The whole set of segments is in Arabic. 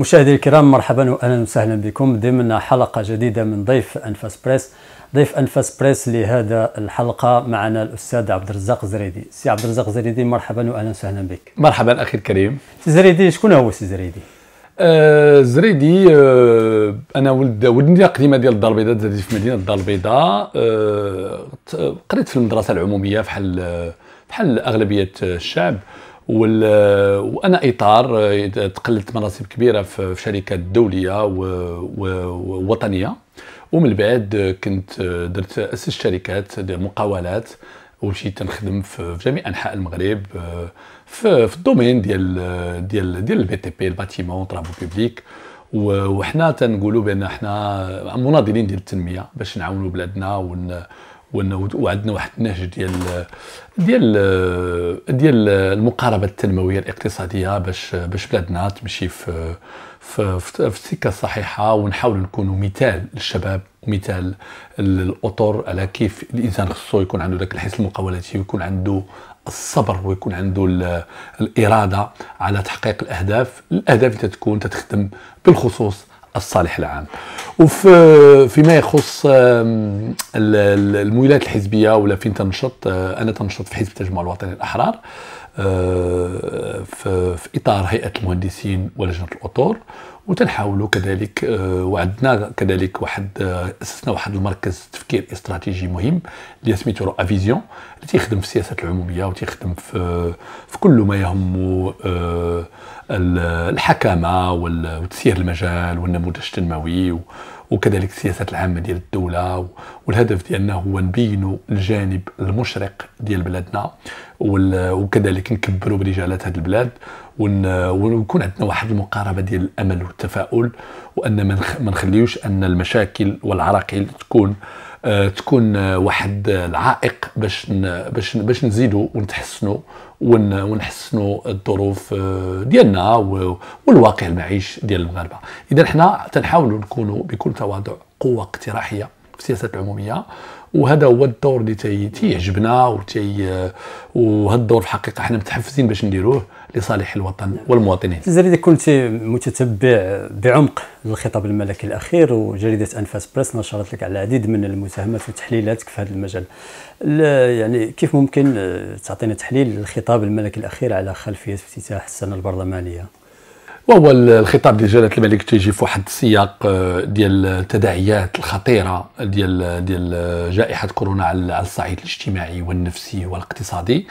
مشاهدي الكرام مرحبا واهلا وسهلا بكم ضمن حلقه جديده من ضيف انفاس بريس ضيف انفاس بريس لهذا الحلقه معنا الاستاذ عبد الرزاق زريدي سي عبد الرزاق زريدي مرحبا واهلا وسهلا بك مرحبا اخي الكريم سي زريدي شكون هو سي زريدي آه زريدي آه انا ولد ولدني قديمه ديال الدار البيضاء زريدي في مدينه الدار البيضاء آه قريت في المدرسه العموميه بحال بحال آه، اغلبيه الشعب آه وانا اطار تقلدت مناصب كبيره في شركات دوليه ووطنيه ومن بعد كنت درت اسست شركات مقاولات ومشيت نخدم في جميع انحاء المغرب في, في الدومين ديال ديال ديال البي تي بي الباتيمون ترافو بوبليك وحنا تنقولوا بان حنا مناضلين ديال التنميه باش نعاونوا بلادنا ون وانه وعندنا واحد النهج ديال ديال ديال المقاربه التنمويه الاقتصاديه باش باش بلادنا تمشي في في, في السكه الصحيحه ونحاول نكونوا مثال للشباب ومثال للاطر على كيف الانسان خصو يكون عنده ذاك الحس المقاولاتي ويكون عنده الصبر ويكون عنده الاراده على تحقيق الاهداف الاهداف تتكون تتخدم بالخصوص الصالح العام وفي فيما يخص الميولات الحزبيه ولا فين تنشط آه، انا تنشط في حزب التجمع الوطني الاحرار في اطار هيئه المهندسين ولجنه الاطور وتنحاولوا كذلك آه، وعندنا كذلك واحد آه، اسسنا واحد المركز تفكير استراتيجي مهم اللي سميتو رؤى فيزيون اللي تيخدم في السياسات العموميه وتيخدم في في كل ما يهم آه، الحكامه والتسيير المجال والنموذج التنموي وكذلك السياسات العامه ديال الدوله والهدف ديالنا هو نبينوا الجانب المشرق ديال بلادنا وكذلك نكبروا برجالات هذه البلاد ونكون عندنا واحد المقاربه ديال الامل والتفاؤل وان ما نخليوش ان المشاكل والعراقيل تكون آه، تكون آه، واحد العائق باش باش باش نزيدوا ونتحسنوا ونحسنوا الظروف آه، ديالنا والواقع المعيش ديال المغاربه اذا حنا تنحاولوا نكونوا بكل تواضع قوه اقتراحيه في السياسات العموميه وهذا هو الدور اللي تيعجبنا آه، وهذا الدور في الحقيقه حنا متحفزين باش نديروه لصالح الوطن والمواطنين الجريدة كنت متتبع بعمق الخطاب الملكي الأخير وجريدة أنفاس بريس نشرت لك على العديد من المساهمات وتحليلاتك في هذا المجال يعني كيف ممكن تعطينا تحليل الخطاب الملكي الأخير على خلفية افتتاح السنة البرلمانية وهو الخطاب ديال جلاله الملك تيجي في واحد السياق آه، ديال التداعيات الخطيره ديال ديال جائحه كورونا على الصعيد الاجتماعي والنفسي والاقتصادي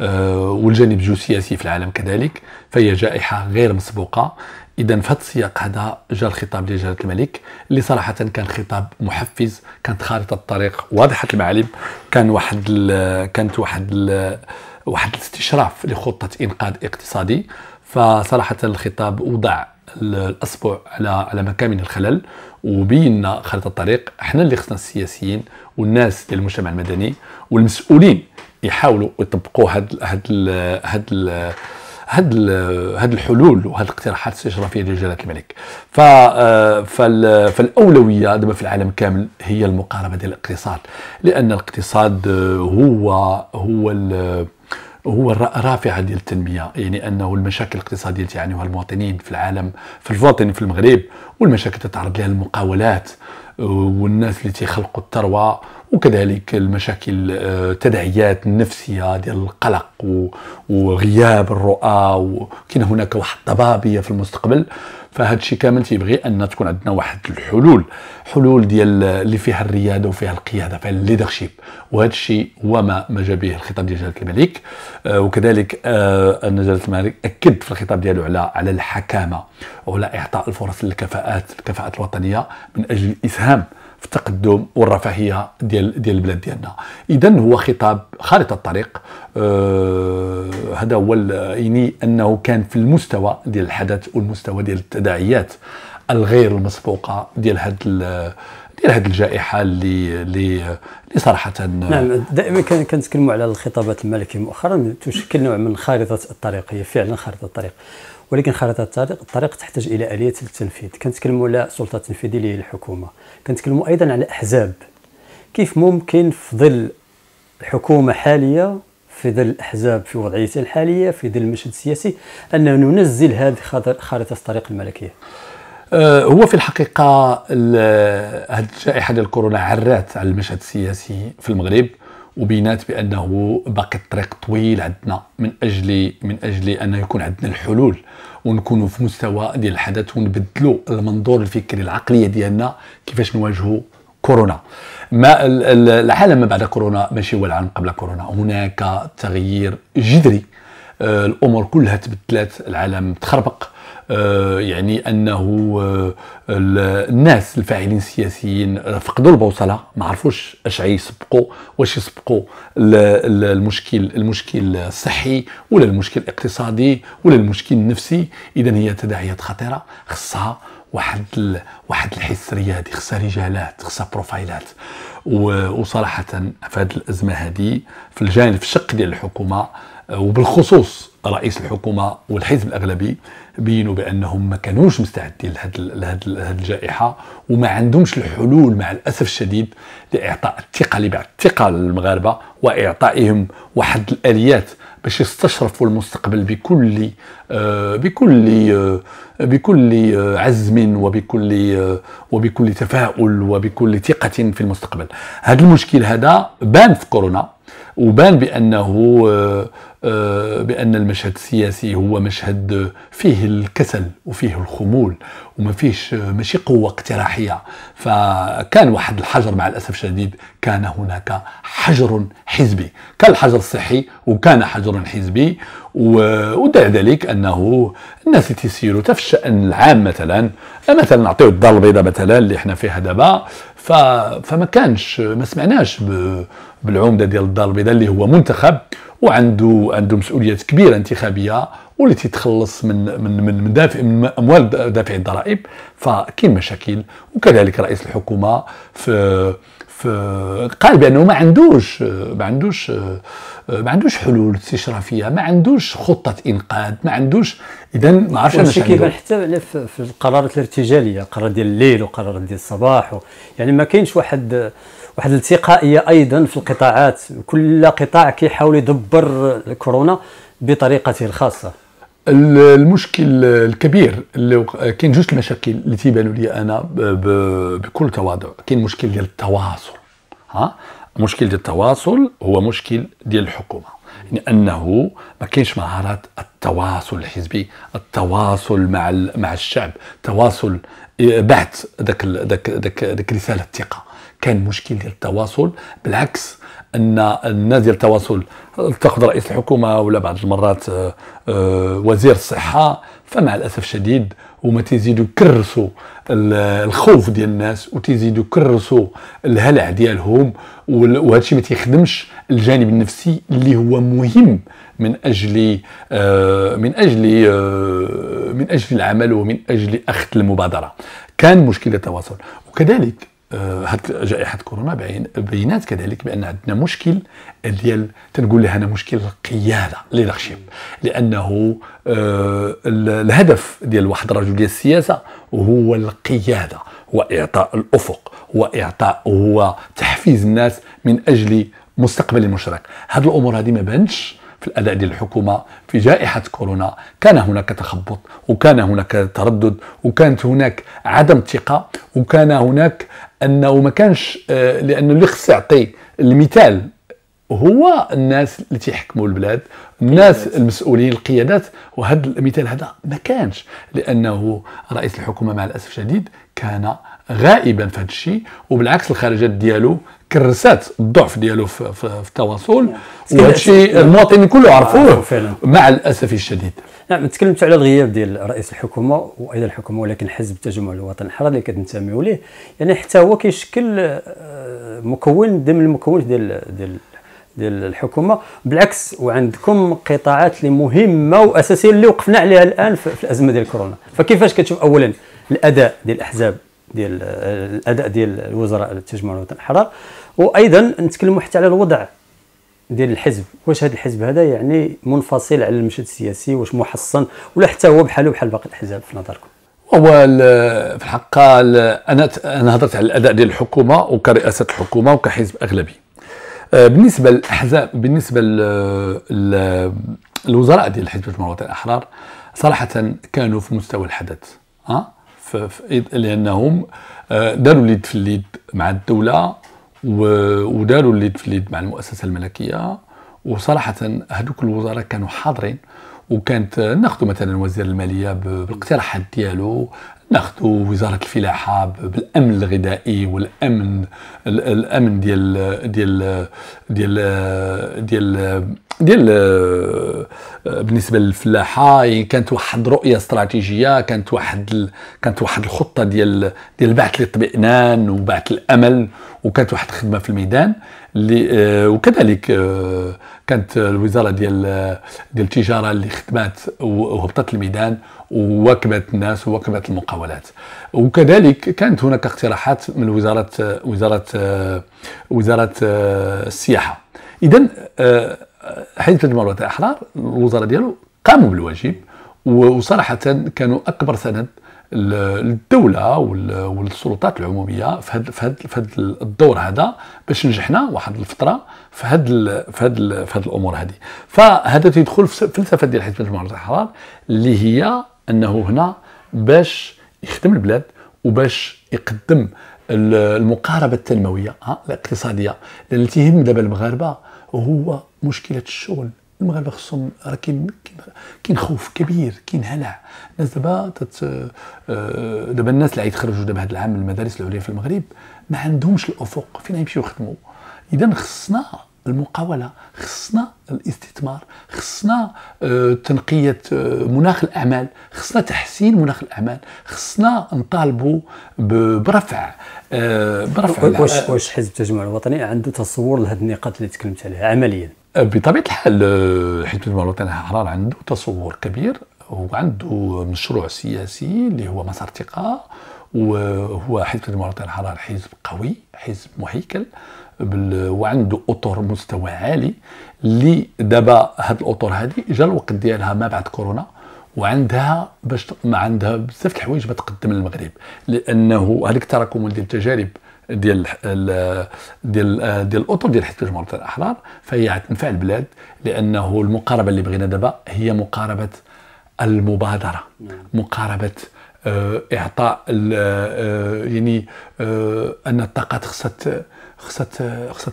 آه، والجانب الجيوسياسي في العالم كذلك فهي جائحة غير مسبوقة إذا في هذا السياق هذا جاء الخطاب لجلالة الملك اللي صراحة كان خطاب محفز كانت خارطة الطريق واضحة المعالم كان واحد كانت واحد واحد الاستشراف لخطة إنقاذ اقتصادي فصراحة الخطاب وضع الاصبع على على مكامن الخلل وبينا خارطه الطريق احنا اللي خصنا السياسيين والناس ديال المجتمع المدني والمسؤولين يحاولوا يطبقوا هاد هاد هاد هاد هاد الحلول وهاد الاقتراحات الاستشرافيه ديال جلاله الملك ف آه، فالاولويه دابا في العالم كامل هي المقاربه ديال الاقتصاد لان الاقتصاد هو هو هو الرافعه ديال التنميه يعني انه المشاكل الاقتصاديه اللي يعانيها المواطنين في العالم في الفاطن في المغرب والمشاكل اللي تتعرض لها المقاولات والناس اللي تيخلقوا الثروه وكذلك المشاكل التداعيات آه، النفسية ديال القلق وغياب الرؤى وكاين هناك واحد الضبابية في المستقبل فهاد الشيء كامل تيبغي ان تكون عندنا واحد الحلول حلول ديال اللي فيها الرياده وفيها القياده فيها الليدرشيب وهذا الشيء هو ما ما جا به الخطاب ديال جلاله الملك آه وكذلك آه ان جلاله الملك اكد في الخطاب ديالو على على الحكامه وعلى اعطاء الفرص للكفاءات الكفاءات الوطنيه من اجل الاسهام في التقدم والرفاهيه ديال ديال البلاد ديالنا اذا هو خطاب خارطه الطريق آه هذا هو يعني انه كان في المستوى ديال الحدث والمستوى ديال التداعيات الغير المسبوقه ديال هذا ديال هذه الجائحه اللي اللي صراحه نعم دائما كنتكلموا على الخطابات الملكيه مؤخرا تشكل نوع من خارطه الطريق هي فعلا خارطه الطريق ولكن خارطه الطريق الطريق تحتاج الى اليه التنفيذ كنتكلموا على السلطه التنفيذيه اللي هي الحكومه كنتكلموا ايضا على احزاب كيف ممكن في ظل الحكومه حاليه في ظل الاحزاب في وضعيتها الحاليه في ظل المشهد السياسي ان ننزل هذه خارطه الطريق الملكيه أه، هو في الحقيقة هذه الجائحة ديال كورونا عرات على المشهد السياسي في المغرب وبينات بانه باقي الطريق طويل عندنا من اجل من اجل ان يكون عندنا الحلول ونكونوا في مستوى ديال الحدث ونبدلوا المنظور الفكري العقليه ديالنا كيفاش نواجهوا كورونا ما العالم ما بعد كورونا ماشي هو العالم قبل كورونا هناك تغيير جذري آه، الامور كلها تبدلات العالم تخربق آه، يعني انه آه، الناس الفاعلين السياسيين فقدوا البوصله ما عرفوش اش يسبقوا واش يسبقوا المشكل المشكل الصحي ولا المشكل الاقتصادي ولا المشكل النفسي اذا هي تداعيات خطيره خصها واحد واحد الحس ريادي خصها رجالات خصها بروفايلات و... وصراحه في هذه الازمه هذه في الجانب في الشق ديال الحكومه وبالخصوص رئيس الحكومه والحزب الاغلبي بينوا بانهم ما كانوش مستعدين لهذه الجائحه وما عندهمش الحلول مع الاسف الشديد لاعطاء الثقه لبعض الثقه للمغاربه واعطائهم واحد الاليات باش يستشرفوا المستقبل بكل آه بكل آه بكل آه عزم وبكل آه، وبكل تفاؤل وبكل ثقه في المستقبل هذا المشكل هذا بان في كورونا وبان بانه آه، آه، بان المشهد السياسي هو مشهد فيه الكسل وفيه الخمول وما فيش آه، ماشي قوه اقتراحيه فكان واحد الحجر مع الاسف الشديد كان هناك حجر حزبي كان الحجر الصحي وكان حجر حزبي ودع ذلك انه الناس اللي تسيروا حتى في الشان العام مثلا مثلا نعطيو الدار البيضاء مثلا اللي احنا فيها دابا ف... فما كانش ما سمعناش ب... بالعمده ديال الدار البيضاء اللي هو منتخب وعنده عنده مسؤوليات كبيره انتخابيه واللي تيتخلص من من من, من دافع من اموال دافع الضرائب فكاين مشاكل وكذلك رئيس الحكومه في في قال بانه ما عندوش ما عندوش أه، ما عندوش حلول استشرافيه ما عندوش خطه انقاذ ما عندوش اذا ما عرفش انا كيبان حتى في القرارات الارتجاليه قرار ديال الليل وقرار ديال الصباح و... يعني ما كاينش واحد واحد الالتقائيه ايضا في القطاعات كل قطاع كيحاول يدبر الكورونا بطريقته الخاصه المشكل الكبير اللي كاين جوج المشاكل اللي تيبانوا لي انا بكل تواضع كاين مشكل ديال التواصل ها مشكل ديال التواصل هو مشكل ديال الحكومة لأنه يعني ما كاينش مهارات التواصل الحزبي التواصل مع مع الشعب تواصل آه، بعث ذاك ذاك ذاك ذاك رسالة الثقة كان مشكل ديال التواصل بالعكس ان الناس ديال التواصل التقد رئيس الحكومه ولا بعض المرات آه، آه، وزير الصحه فمع الاسف الشديد وما تزيدوا يكرسوا الخوف ديال الناس وتزيدوا يكرسوا الهلع ديالهم وهذا الشيء ما تيخدمش الجانب النفسي اللي هو مهم من اجل آه، من اجل آه، من اجل العمل ومن اجل اخذ المبادره كان مشكله تواصل وكذلك آه، هاد جائحه كورونا بينات كذلك بان عندنا مشكل ديال تنقول لها انا مشكل القياده ليدرشيب لانه آه، الهدف ديال واحد الرجل ديال السياسه هو القياده هو اعطاء الافق هو اعطاء هو تحفيز الناس من اجل مستقبل المشرق هاد الامور هذه ما بانتش في الأداء للحكومة في جائحة كورونا كان هناك تخبط وكان هناك تردد وكانت هناك عدم ثقة وكان هناك أنه ما كانش آه، لأنه اللي خص يعطي المثال هو الناس اللي تيحكموا البلاد الناس المسؤولين القيادات وهذا المثال هذا ما كانش لانه رئيس الحكومه مع الاسف الشديد كان غائبا في هذا الشيء وبالعكس الخارجات ديالو كرسات الضعف ديالو في, في, في التواصل نعم. وهذا الشيء المواطنين كله آه، عرفوه مع الاسف الشديد نعم تكلمت على الغياب ديال رئيس الحكومه وايضا الحكومه ولكن حزب التجمع الوطني الحر اللي كتنتميو ليه يعني حتى هو كيشكل آه، مكون ضمن المكونات ديال ديال ديال الحكومه بالعكس وعندكم قطاعات اللي مهمه واساسيه اللي وقفنا عليها الان في, الازمه ديال كورونا فكيفاش كتشوف اولا الاداء ديال الاحزاب ديال آه، الاداء ديال الوزراء التجمع الوطني الحرار وايضا نتكلموا حتى على الوضع ديال الحزب واش هذا الحزب هذا يعني منفصل على المشهد السياسي واش محصن ولا حتى هو بحاله بحال باقي الاحزاب في نظركم هو في الحق انا انا هضرت على الاداء ديال الحكومه وكرئاسه الحكومه وكحزب اغلبي آه، بالنسبه للاحزاب بالنسبه للوزراء ديال حزب المجموعه الاحرار صراحه كانوا في مستوى الحدث ها آه؟ لانهم آه، داروا اليد في اليد مع الدوله وداروا اللي تفليت مع المؤسسه الملكيه وصراحه هذوك الوزراء كانوا حاضرين وكانت ناخذ مثلا وزير الماليه بالاقتراحات ديالو ناخذوا وزاره الفلاحه بالامن الغذائي والامن الامن ديال ديال ديال ديال ديال آه، بالنسبه للفلاحه يعني كانت واحد رؤيه استراتيجيه كانت واحد كانت واحد الخطه ديال ديال بعث الاطمئنان وبعث الامل وكانت واحد الخدمه في الميدان اللي آه، وكذلك آه، كانت الوزاره ديال ديال التجاره اللي خدمات وهبطت الميدان ووكبه الناس ووكبه المقاولات وكذلك كانت هناك اقتراحات من وزاره وزاره وزاره آه، السياحه اذا آه، حيث تجمع الوطنيه الاحرار الوزاره ديالو قاموا بالواجب وصراحه كانوا اكبر سند للدوله والسلطات العموميه في هذا في هذا في هذا الدور هذا باش نجحنا واحد الفتره في هذا في هذا في هذه الامور هذه فهذا تيدخل في الفلسفه ديال حزب المجموعه الاحرار اللي هي انه هنا باش يخدم البلاد وباش يقدم المقاربه التنمويه الاقتصاديه اللي تيهم دابا المغاربه هو مشكله الشغل المغاربه خصهم راه كاين كاين خوف كبير كاين هلع الناس دابا تت... آه، دابا الناس اللي غيتخرجوا دابا هذا العام من المدارس العليا في المغرب ما عندهمش الافق فين غيمشيو يخدموا اذا خصنا المقاولة خصنا الاستثمار خصنا آه، تنقية آه، مناخ الأعمال خصنا تحسين مناخ الأعمال خصنا نطالبوا برفع آه، برفع واش واش حزب التجمع الوطني عنده تصور لهذه النقاط اللي تكلمت عليها عمليا بطبيعة الحال حزب التجمع الوطني الأحرار عنده تصور كبير وعنده مشروع سياسي اللي هو مسار ثقة وهو حزب التجمع الوطني الحرار حزب قوي حزب مهيكل بال... وعنده اطر مستوى عالي اللي دابا هاد الاطر هذه جا الوقت ديالها ما بعد كورونا وعندها باش ما عندها بزاف الحوايج بتقدم للمغرب لانه هذيك التراكم ديال التجارب ديال ال ديال ديال الاطر ديال حزب الجمهوريه الاحرار فهي تنفع البلاد لانه المقاربه اللي بغينا دابا هي مقاربه المبادره نعم. مقاربه آه، اعطاء آه، يعني آه، ان الطاقات خصها خصها خصها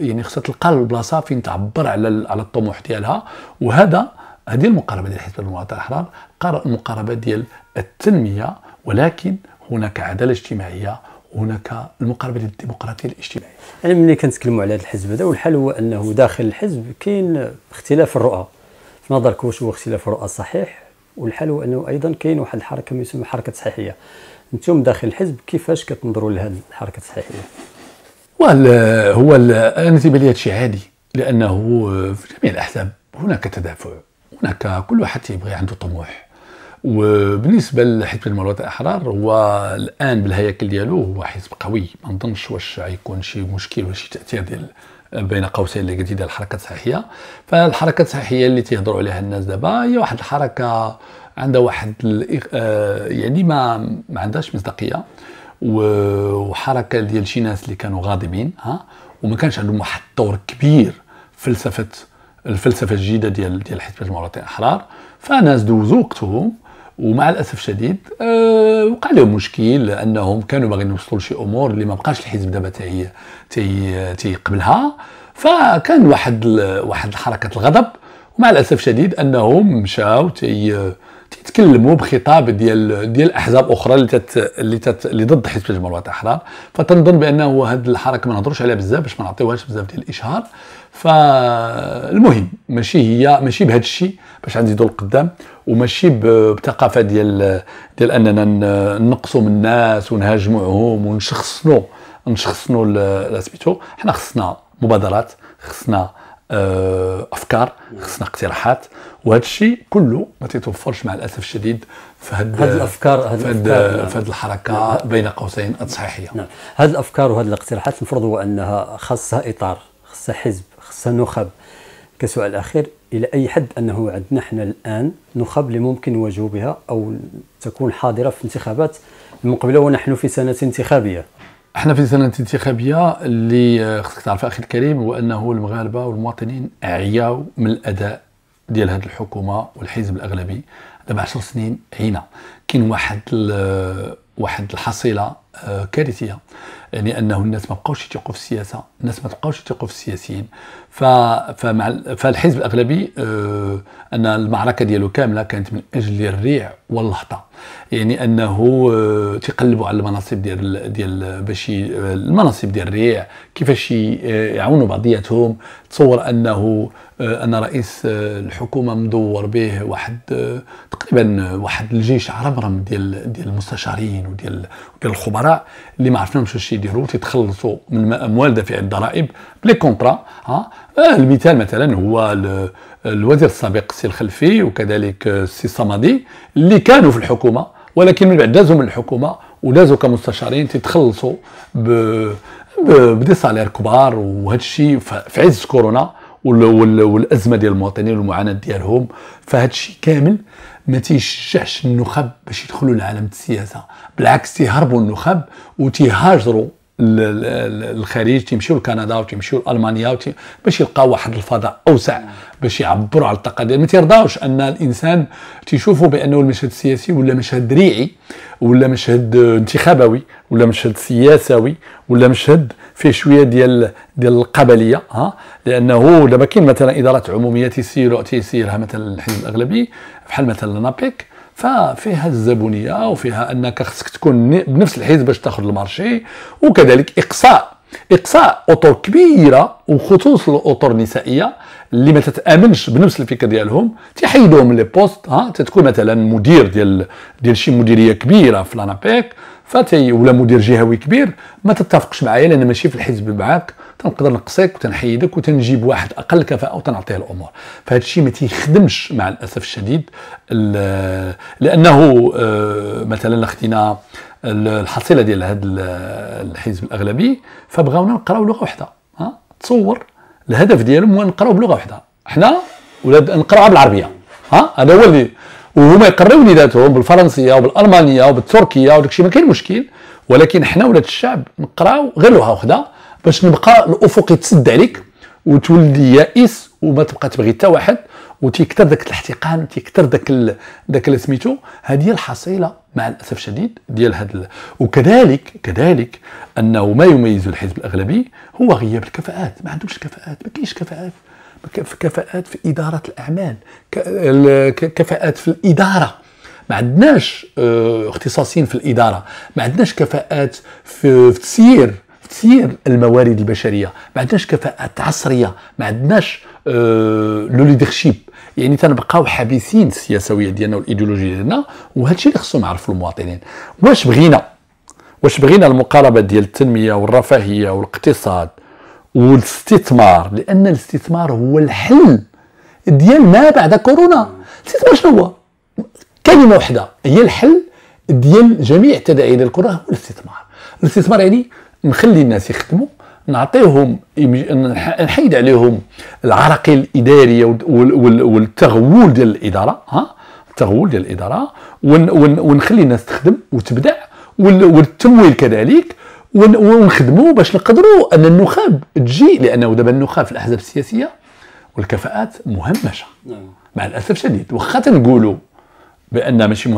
يعني خصها تلقى البلاصه فين تعبر على على الطموح ديالها وهذا هذه المقاربه ديال حزب المواطن الاحرار المقاربه ديال التنميه ولكن هناك عداله اجتماعيه هناك المقاربه ديال الديمقراطيه الاجتماعيه. يعني ملي كنتكلموا على هذا الحزب هذا والحال هو انه داخل الحزب كاين اختلاف الرؤى في نظرك واش هو اختلاف الرؤى صحيح والحال هو انه ايضا كاين واحد الحركه ما يسمى حركه صحيحيه. انتم داخل الحزب كيفاش كتنظروا لهذه الحركه الصحيحيه؟ هو تيبان لي هادشي عادي لأنه في جميع الأحزاب هناك تدافع هناك كل واحد يبغي عنده طموح وبالنسبه لحزب المروات الاحرار هو الان بالهياكل ديالو هو حزب قوي ما نظنش واش غيكون شي مشكل ولا شي تاثير ديال بين قوسين اللي قلتي ديال الحركه الصحيه فالحركه الصحيه اللي تيهضروا عليها الناس دابا هي واحد الحركه عندها واحد آه، يعني ما ما عندهاش مصداقيه وحركه ديال شي ناس اللي كانوا غاضبين ها وما كانش عندهم واحد الدور كبير فلسفه الفلسفه الجديده ديال ديال حزب المواطنين الاحرار فناس دوزوا وقتهم ومع الاسف الشديد أه وقع لهم مشكل لانهم كانوا باغيين يوصلوا لشي امور اللي ما بقاش الحزب دابا تي تيقبلها فكان واحد واحد حركه الغضب ومع الاسف الشديد انهم مشاو تي تكلموا بخطاب ديال ديال احزاب اخرى اللي تت اللي تت اللي ضد حزب الجمهوريه الاحرار فتنظن بانه هذه الحركه ما نهضروش عليها بزاف باش ما نعطيوهاش بزاف ديال الاشهار فالمهم ماشي هي ماشي بهذا الشيء باش نزيدوا لقدام وماشي بثقافه ديال ديال اننا نقصوا من الناس ونهاجموهم ونشخصنوا نشخصنوا سميتو حنا خصنا مبادرات خصنا آه، افكار خصنا اقتراحات وهذا الشيء كله ما تيتوفرش مع الاسف الشديد في هذه هاد الافكار هذه في في نعم. الحركه نعم. بين قوسين التصحيحيه نعم هذه الافكار وهذه الاقتراحات المفروض هو انها خاصها اطار خاصها حزب خاصها نخب كسؤال اخير الى اي حد انه عندنا احنا الان نخب اللي ممكن نواجهوا بها او تكون حاضره في انتخابات المقبله ونحن في سنه انتخابيه احنا في سنه انتخابيه اللي آه، خصك تعرف اخي الكريم هو انه المغاربه والمواطنين عياو من الاداء ديال هذه الحكومه والحزب الاغلبي دابا 10 سنين عينا كاين واحد آه، واحد الحصيله آه، كارثيه يعني انه الناس ما بقاوش يثقوا في السياسه الناس ما بقاوش يثقوا في السياسيين فالحزب الاغلبي آه، ان المعركه ديالو كامله كانت من اجل الريع واللحظه يعني انه آه، تقلبوا على المناصب ديال ديال باش المناصب ديال الريع كيفاش يعاونوا بعضياتهم تصور انه آه، ان رئيس الحكومه مدور به واحد تقريبا واحد الجيش عرمرم ديال ديال المستشارين وديال ديال الخبراء اللي ما عرفناهمش واش يديروا تيتخلصوا من اموال دافعي الضرائب بلي كونطرا ها آه المثال مثلا هو الوزير السابق السي الخلفي وكذلك السي الصمدي اللي كانوا في الحكومه ولكن من بعد دازوا من الحكومه ودازوا كمستشارين تتخلصوا بدي سالير كبار وهذا الشيء في عز كورونا والازمه ديال المواطنين والمعاناه ديالهم فهذا الشيء كامل ما تيشجعش النخب باش يدخلوا لعالم السياسه بالعكس تيهربوا النخب وتيهاجروا للخارج تيمشيو لكندا وتيمشيو لالمانيا باش يلقاو واحد الفضاء اوسع باش يعبروا على الطاقه ديالهم ما تيرضاوش ان الانسان تيشوفوا بانه المشهد السياسي ولا مشهد ريعي ولا مشهد انتخابوي ولا مشهد سياسوي ولا مشهد فيه شويه ديال ديال القبليه ها لانه دابا كاين مثلا ادارات عموميه تيسير تيسيرها مثلا الحزب الاغلبي بحال مثلا نابيك ففيها الزبونيه وفيها انك خصك تكون بنفس الحيز باش تاخذ المارشي وكذلك اقصاء اقصاء اطر كبيره وخصوص الاطر النسائيه اللي ما تتامنش بنفس الفكره ديالهم تيحيدوهم من لي بوست ها تتكون مثلا مدير ديال ديال شي مديريه كبيره في لانابيك فتي ولا مدير جهوي كبير ما تتفقش معايا لان ماشي في الحزب معاك تنقدر نقصيك وتنحيدك وتنجيب واحد اقل كفاءه وتنعطيه الامور فهذا الشيء ما تيخدمش مع الاسف الشديد لانه آه، مثلا خدينا الحصيله ديال هذا الحزب الاغلبي فبغاونا نقراو لغه وحده ها تصور الهدف ديالهم هو نقراو بلغه وحده حنا ولاد نقراوها بالعربيه ها هذا هو اللي وهما يقراو وليداتهم بالفرنسيه وبالالمانيه وبالتركيه وداك الشيء ما كاين مشكل ولكن حنا ولاد الشعب نقراو غير لغه وحده باش نبقى الافق يتسد عليك وتولي يائس وما تبقى تبغي حتى واحد وتيكثر داك الاحتقان تيكثر داك ذاك داك اللي سميتو هذه الحصيله مع الاسف الشديد ديال هذا ال... وكذلك كذلك انه ما يميز الحزب الاغلبي هو غياب الكفاءات ما عندهمش الكفاءات ما كاينش كفاءات كفاءات في اداره الاعمال كفاءات في الاداره ما عندناش آه، اختصاصين في الاداره ما عندناش كفاءات في, في تسيير في تسيير الموارد البشريه ما عندناش كفاءات عصريه ما عندناش لو آه، ليدرشيب يعني تنبقاو حبيسين السياسويه ديالنا والايديولوجيه ديالنا وهذا الشيء اللي خصهم يعرفوا المواطنين واش بغينا واش بغينا المقاربه ديال التنميه والرفاهيه والاقتصاد والاستثمار لان الاستثمار هو الحل ديال ما بعد كورونا الاستثمار شنو هو كلمه واحده هي الحل ديال جميع تداعيات الكره هو الاستثمار الاستثمار يعني نخلي الناس يخدموا نعطيهم نحيد عليهم العراقيل الاداريه والتغول ديال الاداره ها التغول ديال الاداره ونخلي الناس تخدم وتبدع والتمويل كذلك ونخدموا باش نقدروا ان النخب تجي لانه دابا النخب في الاحزاب السياسيه والكفاءات مهمشه نعم. مع الاسف الشديد واخا تنقولوا بان ماشي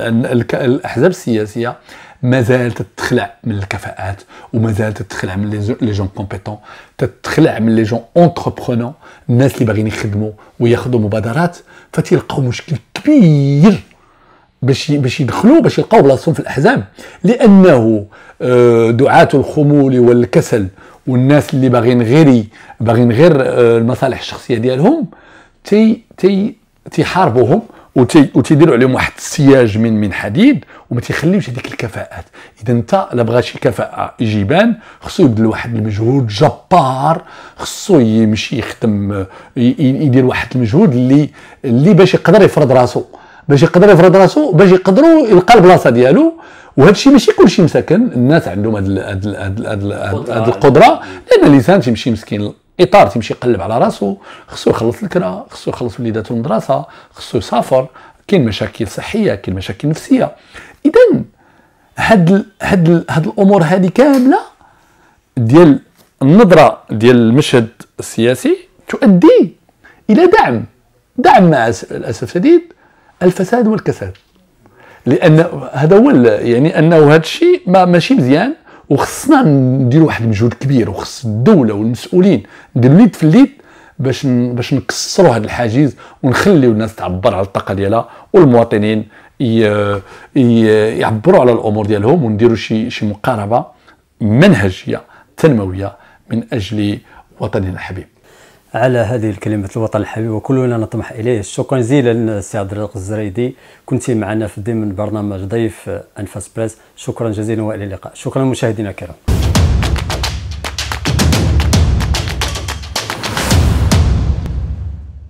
ان الاحزاب السياسيه ما زالت تتخلع من الكفاءات وما زالت تتخلع من لي جون كومبيتون تتخلع من لي جون اونتربرونون الناس اللي باغيين يخدموا وياخذوا مبادرات فتلقاو مشكل كبير باش باش يدخلوا باش يلقاو بلاصتهم في الاحزاب لانه آه، دعاة الخمول والكسل والناس اللي باغيين غير باغيين غير آه، المصالح الشخصيه ديالهم تي تي تيحاربوهم وتيديروا عليهم واحد السياج من من حديد وما تيخليوش هذيك الكفاءات اذا انت الا بغا شي كفاءه يجيبان خصو يبذل واحد المجهود جبار خصو يمشي يخدم يدير واحد المجهود اللي اللي باش يقدر يفرض راسو باش يقدر يفرض راسو باش يقدروا يلقى البلاصه ديالو وهذا الشيء ماشي كلشي مساكن الناس عندهم هذه القدره لان الانسان تيمشي مسكين اطار تيمشي يقلب على راسو خصو يخلص الكرا خصو يخلص وليداتو المدرسه خصو يسافر كاين مشاكل صحيه كاين مشاكل نفسيه اذا هاد الـ هاد الـ هاد الامور هذه كامله ديال النظره ديال المشهد السياسي تؤدي الى دعم دعم مع الاسف الشديد الفساد والكساد لان هذا هو يعني انه هذا الشيء ما ماشي مزيان وخصنا نديروا واحد المجهود كبير وخص الدوله والمسؤولين ندير ليد في ليد باش باش نكسروا هذا الحاجز ونخليو الناس تعبر على الطاقه ديالها والمواطنين يعبروا على الامور ديالهم ونديروا شي شي مقاربه منهجيه تنمويه من اجل وطننا الحبيب على هذه الكلمة الوطن الحبيب وكلنا نطمح إليه شكرا جزيلا سي عبد الرزاق الزريدي كنت معنا في ضمن برنامج ضيف أنفاس بريس شكرا جزيلا وإلى اللقاء شكرا مشاهدينا الكرام